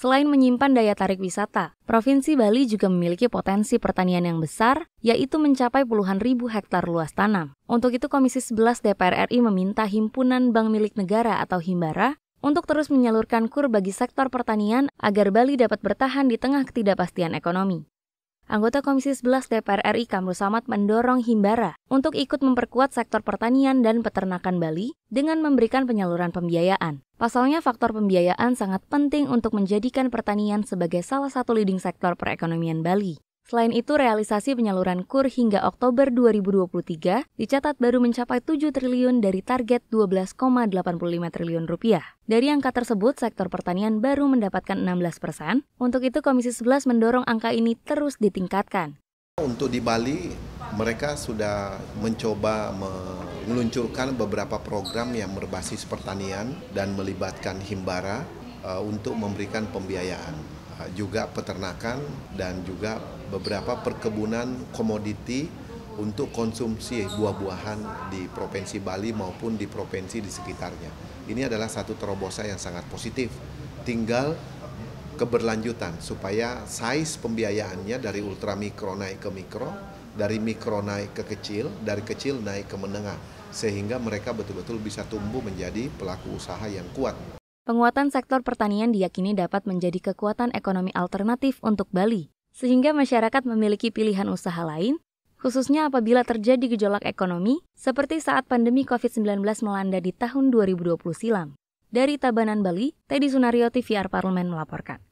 Selain menyimpan daya tarik wisata, Provinsi Bali juga memiliki potensi pertanian yang besar, yaitu mencapai puluhan ribu hektar luas tanam. Untuk itu, Komisi 11 DPR RI meminta Himpunan Bank Milik Negara atau Himbara untuk terus menyalurkan kur bagi sektor pertanian agar Bali dapat bertahan di tengah ketidakpastian ekonomi. Anggota Komisi 11 DPR RI Kamru Samad mendorong Himbara untuk ikut memperkuat sektor pertanian dan peternakan Bali dengan memberikan penyaluran pembiayaan. Pasalnya faktor pembiayaan sangat penting untuk menjadikan pertanian sebagai salah satu leading sektor perekonomian Bali. Selain itu, realisasi penyaluran KUR hingga Oktober 2023 dicatat baru mencapai 7 triliun dari target 12,85 triliun rupiah. Dari angka tersebut, sektor pertanian baru mendapatkan 16 persen. Untuk itu, Komisi 11 mendorong angka ini terus ditingkatkan. Untuk di Bali, mereka sudah mencoba meluncurkan beberapa program yang berbasis pertanian dan melibatkan Himbara uh, untuk memberikan pembiayaan juga peternakan dan juga beberapa perkebunan komoditi untuk konsumsi buah-buahan di Provinsi Bali maupun di provinsi di sekitarnya. Ini adalah satu terobosan yang sangat positif. Tinggal keberlanjutan supaya size pembiayaannya dari ultramikro naik ke mikro, dari mikro naik ke kecil, dari kecil naik ke menengah sehingga mereka betul-betul bisa tumbuh menjadi pelaku usaha yang kuat. Penguatan sektor pertanian diyakini dapat menjadi kekuatan ekonomi alternatif untuk Bali, sehingga masyarakat memiliki pilihan usaha lain, khususnya apabila terjadi gejolak ekonomi seperti saat pandemi COVID-19 melanda di tahun 2020 silam. Dari Tabanan, Bali, Teddy Sunario, TVR Parlemen melaporkan.